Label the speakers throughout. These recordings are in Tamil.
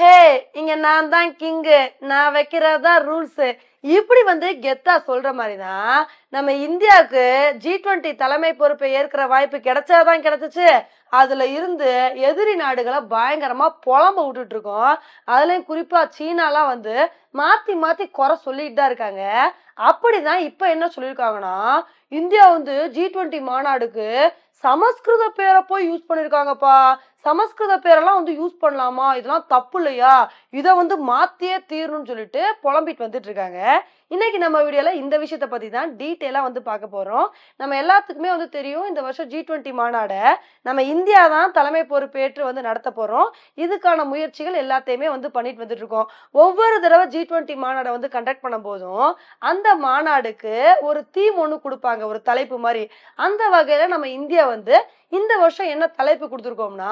Speaker 1: ஹே இங்க நான் தான் கிங்கு நான் வைக்கிறதா ரூல்ஸ் இப்படி வந்து கெத்தா சொல்ற மாதிரி தான் நம்ம இந்தியாவுக்கு ஜி டுவெண்ட்டி தலைமை பொறுப்பை ஏற்கிற வாய்ப்பு கிடைச்சாதான் கிடைச்சிச்சு அதில் இருந்து எதிரி நாடுகளை பயங்கரமாக புலம்ப விட்டுட்டு இருக்கோம் அதுலேயும் குறிப்பாக சீனாலாம் வந்து மாற்றி மாற்றி குறை சொல்லிட்டு தான் இருக்காங்க அப்படிதான் இப்போ என்ன சொல்லியிருக்காங்கன்னா இந்தியா வந்து ஜி டுவெண்ட்டி மாநாடுக்கு சமஸ்கிருத பேரை போய் யூஸ் பண்ணியிருக்காங்கப்பா சமஸ்கிருத பேரெல்லாம் வந்து யூஸ் பண்ணலாமா இதெல்லாம் தப்பு இல்லையா இதை வந்து மாற்றியே தீரணும்னு சொல்லிட்டு புலம்பிட்டு வந்துட்டு இருக்காங்க இன்னைக்கு நம்ம வீடியோல இந்த விஷயத்த பற்றி தான் டீட்டெயிலாக வந்து பார்க்க போகிறோம் நம்ம எல்லாத்துக்குமே வந்து தெரியும் இந்த வருஷம் ஜி டுவெண்ட்டி மாநாடை நம்ம இந்தியா தான் தலைமை பொறுப்பேற்று வந்து நடத்த போகிறோம் இதுக்கான முயற்சிகள் எல்லாத்தையுமே வந்து பண்ணிட்டு வந்துட்டு இருக்கோம் ஒவ்வொரு தடவை ஜி டுவெண்ட்டி மாநாடை வந்து கண்டக்ட் போதும் அந்த மாநாடுக்கு ஒரு தீம் ஒன்று கொடுப்பாங்க ஒரு தலைப்பு மாதிரி அந்த வகையில் நம்ம இந்தியா வந்து இந்த வருஷம் என்ன தலைப்பு கொடுத்துருக்கோம்னா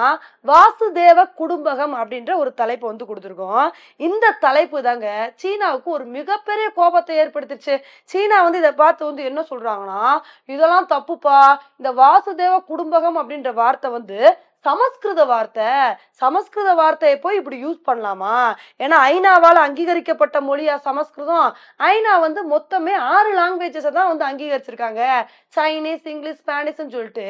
Speaker 1: வாசுதேவ குடும்பகம் அப்படின்ற ஒரு தலைப்பு வந்து கொடுத்துருக்கோம் இந்த தலைப்பு தாங்க சீனாவுக்கு ஒரு மிகப்பெரிய கோபத்தை கோபத்தை ஏற்படுத்திருச்சு சீனா வந்து இதை பார்த்து வந்து என்ன சொல்றாங்கன்னா இதெல்லாம் தப்புப்பா இந்த வாசுதேவ குடும்பகம் அப்படின்ற வார்த்தை வந்து சமஸ்கிருத வார்த்தை சமஸ்கிருத வார்த்தையை போய் இப்படி யூஸ் பண்ணலாமா ஏன்னா ஐநாவால் அங்கீகரிக்கப்பட்ட மொழியா சமஸ்கிருதம் ஐநா வந்து மொத்தமே ஆறு லாங்குவேஜஸை தான் வந்து அங்கீகரிச்சிருக்காங்க சைனீஸ் இங்கிலீஷ் ஸ்பானிஷ்னு சொல்லிட்டு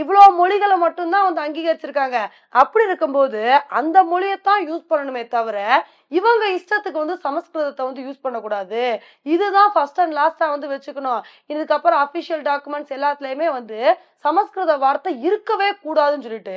Speaker 1: இவ்வளோ மொழிகளை மட்டும்தான் வந்து அங்கீகரிச்சிருக்காங்க அப்படி இருக்கும்போது அந்த மொழியைத்தான் யூஸ் பண்ணணுமே தவிர இவங்க இஷ்டத்துக்கு வந்து சமஸ்கிருதத்தை வந்து யூஸ் பண்ணக்கூடாது இதுதான் ஃபர்ஸ்ட் அண்ட் லாஸ்ட்டாக வந்து வச்சுக்கணும் இதுக்கப்புறம் அஃபிஷியல் டாக்குமெண்ட்ஸ் எல்லாத்துலேயுமே வந்து சமஸ்கிருத வார்த்தை இருக்கவே கூடாதுன்னு சொல்லிட்டு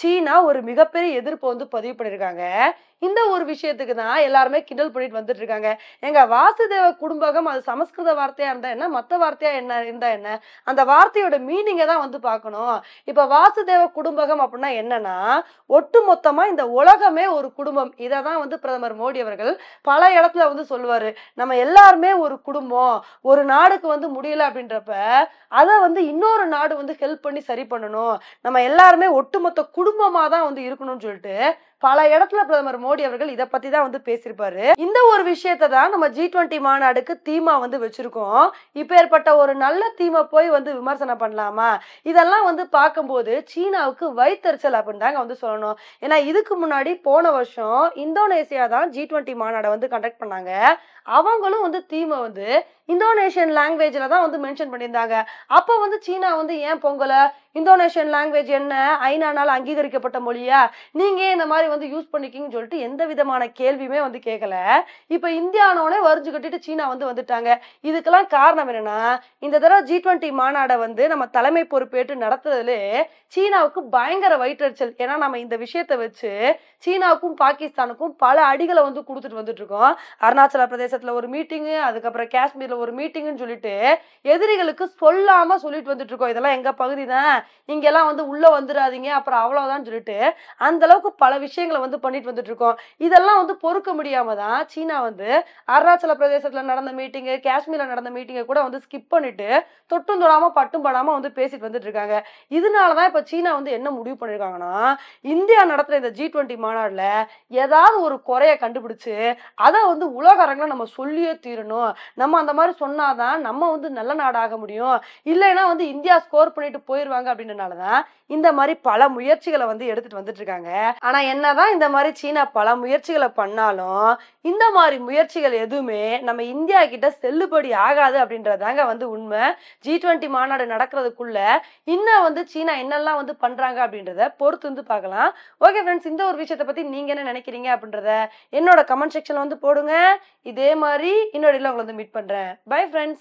Speaker 1: சீனா ஒரு மிகப்பெரிய எதிர்ப்பு வந்து பதிவு பண்ணியிருக்காங்க இந்த ஒரு விஷயத்துக்கு தான் எல்லாருமே கிண்டல் பண்ணிட்டு வந்துட்டு இருக்காங்க எங்க வாசுதேவ குடும்பகம் அது சமஸ்கிருத வார்த்தையா இருந்தா என்ன மற்ற வார்த்தையா என்ன இருந்தா என்ன அந்த வார்த்தையோட மீனிங்கை தான் வந்து பார்க்கணும் இப்ப வாசுதேவ குடும்பகம் அப்படின்னா என்னன்னா ஒட்டு மொத்தமா இந்த உலகமே ஒரு குடும்பம் இதை தான் வந்து பிரதமர் மோடி அவர்கள் பல இடத்துல வந்து சொல்லுவாரு நம்ம எல்லாருமே ஒரு குடும்பம் ஒரு நாடுக்கு வந்து முடியல அப்படின்றப்ப அதை வந்து இன்னொரு நாடு வந்து ஹெல்ப் பண்ணி சரி பண்ணணும் நம்ம எல்லாருமே ஒட்டுமொத்த குடும்பம் குடும்பமாக தான் வந்து இருக்கணும்னு சொல்லிட்டு பல இடத்துல பிரதமர் மோடி அவர்கள் இதை பத்தி தான் வந்து பேசியிருப்பாரு இந்த ஒரு விஷயத்தை தான் நம்ம ஜி டுவெண்டி மாநாடுக்கு தீமா வந்து வச்சிருக்கோம் இப்ப ஏற்பட்ட ஒரு நல்ல தீமை போய் வந்து விமர்சனம் பண்ணலாமா இதெல்லாம் வந்து பார்க்கும்போது சீனாவுக்கு வைத்தறிச்சல் அப்படின்னு தாங்க வந்து சொல்லணும் ஏன்னா இதுக்கு முன்னாடி போன வருஷம் இந்தோனேசியா தான் ஜி டுவெண்ட்டி மாநாடை வந்து கண்டக்ட் பண்ணாங்க அவங்களும் வந்து தீமை வந்து இந்தோனேஷியன் லாங்குவேஜில் தான் வந்து மென்ஷன் பண்ணியிருந்தாங்க அப்போ வந்து சீனா வந்து ஏன் பொங்கலை இந்தோனேஷியன் லாங்குவேஜ் என்ன ஐநானால் அங்கீகரிக்கப்பட்ட மொழியா நீங்கள் இந்த மாதிரி வந்து யூஸ் பண்ணிக்கிங்கன்னு சொல்லிட்டு எந்த விதமான கேள்வியுமே வந்து கேட்கல இப்போ இந்தியானோடனே வரிஞ்சு கட்டிட்டு சீனா வந்து வந்துட்டாங்க இதுக்கெல்லாம் காரணம் என்னன்னா இந்த தடவை ஜி டுவெண்ட்டி மாநாடை வந்து நம்ம தலைமை பொறுப்பேற்று நடத்துறதுலே சீனாவுக்கு பயங்கர வயிற்றுச்சல் ஏன்னா நம்ம இந்த விஷயத்தை வச்சு சீனாவுக்கும் பாகிஸ்தானுக்கும் பல அடிகளை வந்து கொடுத்துட்டு வந்துட்டு இருக்கோம் அருணாச்சல பிரதேசத்தில் ஒரு மீட்டிங்கு அதுக்கப்புறம் காஷ்மீரில் ஒரு மீட்டிங்குன்னு சொல்லிட்டு எதிரிகளுக்கு சொல்லாமல் சொல்லிட்டு வந்துட்டு இருக்கோம் இதெல்லாம் எங்கள் பகுதி தான் இங்கெல்லாம் வந்து உள்ளே வந்துடாதீங்க அப்புறம் அவ்வளோதான் சொல்லிட்டு அந்த அளவுக்கு பல விஷயம் விஷயங்களை வந்து பண்ணிட்டு வந்துட்டு இருக்கோம் இதெல்லாம் வந்து பொறுக்க முடியாம தான் சீனா வந்து அருணாச்சல பிரதேசத்துல நடந்த மீட்டிங்கு காஷ்மீர்ல நடந்த மீட்டிங்கை கூட வந்து ஸ்கிப் பண்ணிட்டு தொட்டும் தொடாம பட்டும் படாம வந்து பேசிட்டு வந்துட்டு இருக்காங்க இதனாலதான் இப்ப சீனா வந்து என்ன முடிவு பண்ணிருக்காங்கன்னா இந்தியா நடத்துற இந்த ஜி டுவெண்ட்டி மாநாடுல ஏதாவது ஒரு குறைய கண்டுபிடிச்சு அதை வந்து உலக அரங்கில் நம்ம சொல்லியே தீரணும் நம்ம அந்த மாதிரி சொன்னாதான் நம்ம வந்து நல்ல நாடாக முடியும் இல்லைன்னா வந்து இந்தியா ஸ்கோர் பண்ணிட்டு போயிடுவாங்க அப்படின்றனாலதான் தான் இந்த மாதிரி பல முயற்சிகளை வந்து எடுத்துட்டு வந்துட்டு இருக்காங்க ஆனா என்ன என்னதான் இந்த மாதிரி சீனா பல முயற்சிகளை பண்ணாலும் இந்த மாதிரி முயற்சிகள் எதுவுமே நம்ம இந்தியா கிட்ட செல்லுபடி ஆகாது அப்படின்றதாங்க வந்து உண்மை ஜி டுவெண்ட்டி மாநாடு நடக்கிறதுக்குள்ள இன்னும் வந்து சீனா என்னெல்லாம் வந்து பண்றாங்க அப்படின்றத பொறுத்து வந்து பார்க்கலாம் ஓகே ஃப்ரெண்ட்ஸ் இந்த ஒரு விஷயத்தை பத்தி நீங்க என்ன நினைக்கிறீங்க அப்படின்றத என்னோட கமெண்ட் செக்ஷன்ல வந்து போடுங்க இதே மாதிரி இன்னொரு உங்களை வந்து மீட் பண்றேன் பை ஃப்ரெண்ட்ஸ்